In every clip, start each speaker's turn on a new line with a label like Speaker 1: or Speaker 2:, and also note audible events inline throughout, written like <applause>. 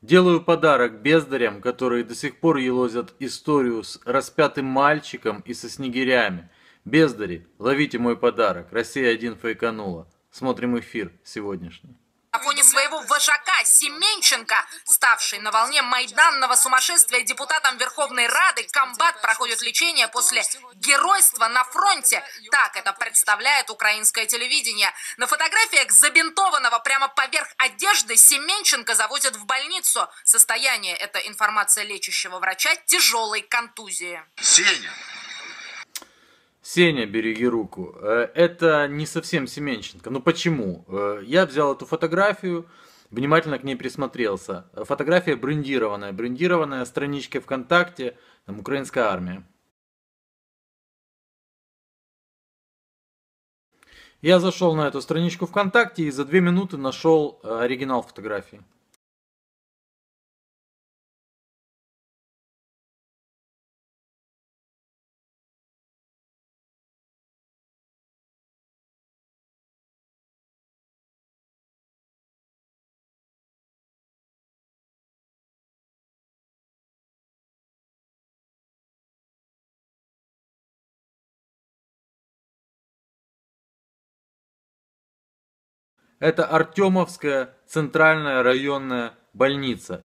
Speaker 1: Делаю подарок бездарям, которые до сих пор елозят историю с распятым мальчиком и со снегирями. Бездари, ловите мой подарок. россия один фейканула. Смотрим эфир сегодняшний.
Speaker 2: На фоне своего вожака Семенченко, ставший на волне майданного сумасшествия депутатом Верховной Рады, комбат проходит лечение после геройства на фронте. Так это представляет украинское телевидение. На фотографиях забинтованного прямо поверх одежды Семенченко заводят в больницу. Состояние, это информация лечащего врача, тяжелой контузии. Сеня,
Speaker 1: Сеня, береги руку. Э, это не совсем Семенченко. Ну почему? Э, я взял эту фотографию, внимательно к ней присмотрелся. Фотография брендированная, брендированная, странички ВКонтакте, там украинская армия.
Speaker 3: Я зашел
Speaker 4: на эту страничку ВКонтакте и за две минуты нашел э, оригинал фотографии. Это Артемовская центральная районная больница.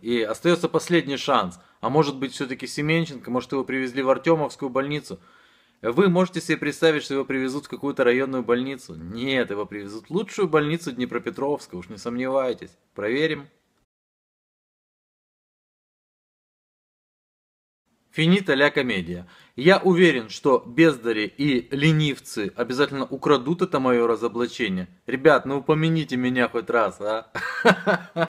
Speaker 3: И
Speaker 1: остается последний шанс. А может быть все-таки Семенченко, может его привезли в Артемовскую больницу. Вы можете себе представить, что его привезут в какую-то районную больницу? Нет, его привезут в лучшую больницу Днепропетровска, уж не сомневайтесь. Проверим. Финита ля комедия. Я уверен, что бездари и ленивцы обязательно украдут это мое разоблачение. Ребят, ну упомяните меня хоть раз, а? <laughs>